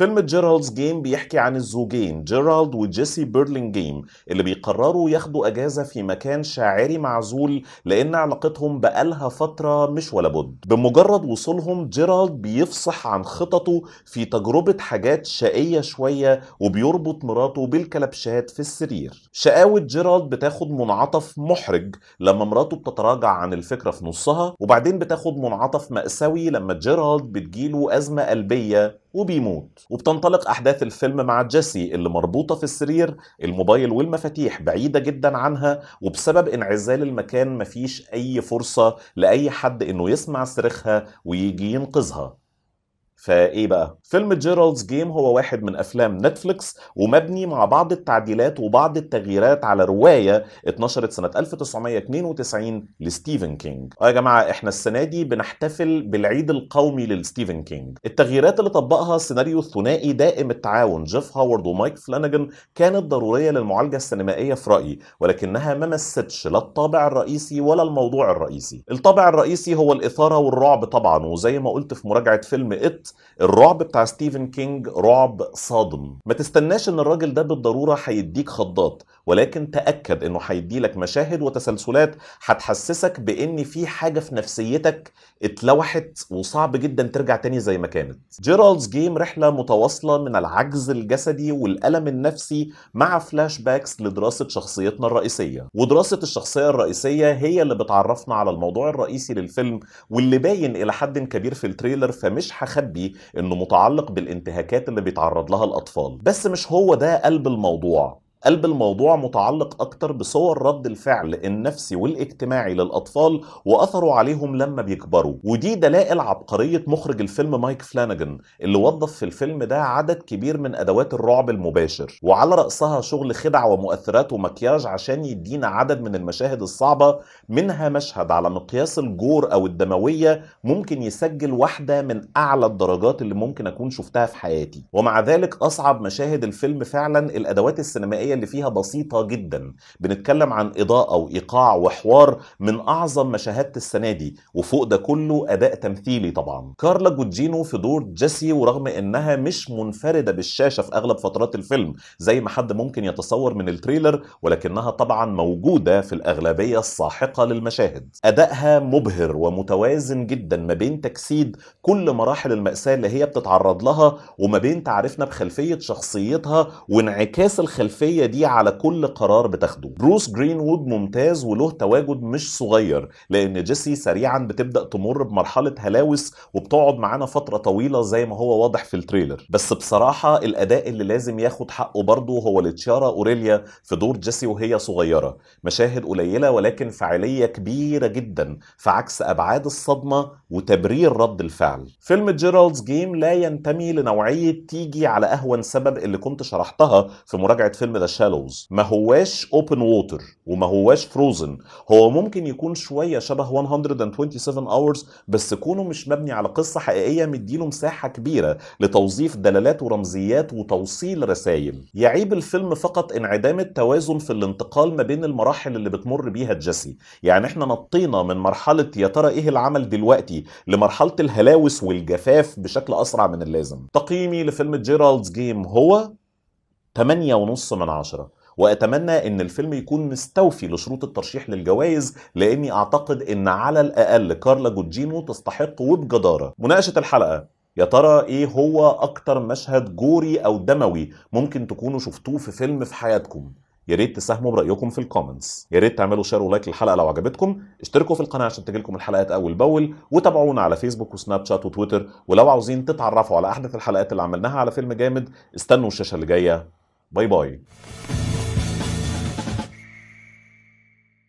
فيلم جيرالدز جيم بيحكي عن الزوجين جيرالد وجيسي برلينجيم اللي بيقرروا ياخدوا اجازه في مكان شاعري معزول لان علاقتهم بقالها فتره مش ولا بد بمجرد وصولهم جيرالد بيفصح عن خططه في تجربه حاجات شقيه شويه وبيربط مراته بالكلبشات في السرير شقاوه جيرالد بتاخد منعطف محرج لما مراته بتتراجع عن الفكره في نصها وبعدين بتاخد منعطف مأساوي لما جيرالد بتجيله ازمه قلبيه وبيموت وبتنطلق أحداث الفيلم مع جيسي اللي مربوطة في السرير الموبايل والمفاتيح بعيدة جدا عنها وبسبب انعزال المكان مفيش أي فرصة لأي حد إنه يسمع صريخها ويجي ينقذها فايه بقى فيلم جيرالدز جيم هو واحد من افلام نتفليكس ومبني مع بعض التعديلات وبعض التغييرات على روايه اتنشرت سنه 1992 لستيفن كينج اه يا جماعه احنا السنه دي بنحتفل بالعيد القومي لستيفن كينج التغييرات اللي طبقها السيناريو الثنائي دائم التعاون جيف هاورد ومايك فلانجن كانت ضروريه للمعالجه السينمائيه في رايي ولكنها ما مستش لا الطابع الرئيسي ولا الموضوع الرئيسي الطابع الرئيسي هو الاثاره والرعب طبعا وزي ما قلت في مراجعه فيلم ات الرعب بتاع ستيفن كينج رعب صادم ما تستناش ان الراجل ده بالضروره هيديك خضات ولكن تاكد انه هيدي لك مشاهد وتسلسلات هتحسسك بان في حاجه في نفسيتك اتلوحت وصعب جدا ترجع تاني زي ما كانت جيرالدز جيم رحله متواصله من العجز الجسدي والالم النفسي مع فلاش باكس لدراسه شخصيتنا الرئيسيه ودراسه الشخصيه الرئيسيه هي اللي بتعرفنا على الموضوع الرئيسي للفيلم واللي باين الى حد كبير في التريلر فمش هخبي انه متعلق بالانتهاكات اللي بيتعرض لها الاطفال بس مش هو ده قلب الموضوع قلب الموضوع متعلق أكتر بصور رد الفعل النفسي والاجتماعي للأطفال وأثره عليهم لما بيكبروا ودي دلائل عبقرية مخرج الفيلم مايك فلانجن اللي وظف في الفيلم ده عدد كبير من أدوات الرعب المباشر وعلى رأسها شغل خدع ومؤثرات ومكياج عشان يدينا عدد من المشاهد الصعبة منها مشهد على مقياس الجور أو الدموية ممكن يسجل واحدة من أعلى الدرجات اللي ممكن أكون شفتها في حياتي ومع ذلك أصعب مشاهد الفيلم فعلا الأدوات السينمائية العمليه اللي فيها بسيطه جدا بنتكلم عن اضاءه وايقاع وحوار من اعظم ما شاهدت السنه دي وفوق ده كله اداء تمثيلي طبعا كارلا جوجينو في دور جيسي ورغم انها مش منفرده بالشاشه في اغلب فترات الفيلم زي ما حد ممكن يتصور من التريلر ولكنها طبعا موجوده في الاغلبيه الساحقه للمشاهد ادائها مبهر ومتوازن جدا ما بين تجسيد كل مراحل الماساه اللي هي بتتعرض لها وما بين تعرفنا بخلفيه شخصيتها وانعكاس الخلفيه الشخصيه دي على كل قرار بتاخده بروس جرينوود ممتاز وله تواجد مش صغير لان جيسي سريعا بتبدا تمر بمرحله هلاوس وبتقعد معانا فتره طويله زي ما هو واضح في التريلر بس بصراحه الاداء اللي لازم ياخد حقه برضه هو لتشارا اوريليا في دور جيسي وهي صغيره مشاهد قليله ولكن فعاليه كبيره جدا في عكس ابعاد الصدمه وتبرير رد الفعل فيلم جيرالدز جيم لا ينتمي لنوعيه تيجي على اهون سبب اللي كنت شرحتها في مراجعه فيلم ذا شالوز ما هواش اوبن ووتر وما هواش فروزن هو ممكن يكون شويه شبه 127 اورز بس كونه مش مبني على قصه حقيقيه مديله مساحه كبيره لتوظيف دلالات ورمزيات وتوصيل رسائل يعيب الفيلم فقط انعدام التوازن في الانتقال ما بين المراحل اللي بتمر بيها جيسي يعني احنا نطينا من مرحله يا ترى ايه العمل دلوقتي لمرحله الهلاوس والجفاف بشكل اسرع من اللازم تقييمي لفيلم جيرالدز جيم هو 8 ونص من عشرة واتمنى ان الفيلم يكون مستوفي لشروط الترشيح للجوائز لاني اعتقد ان على الاقل كارلا جوجينو تستحق وبجداره مناقشه الحلقه يا ترى ايه هو اكتر مشهد جوري او دموي ممكن تكونوا شفتوه في فيلم في حياتكم يا ريت تساهموا برايكم في الكومنتس يا ريت تعملوا شير ولايك للحلقه لو عجبتكم اشتركوا في القناه عشان تجيلكم الحلقات اول باول وتابعونا على فيسبوك وسناب شات وتويتر ولو عاوزين تتعرفوا على احدث الحلقات اللي عملناها على فيلم جامد استنوا الشاشه اللي جايه Bye bye.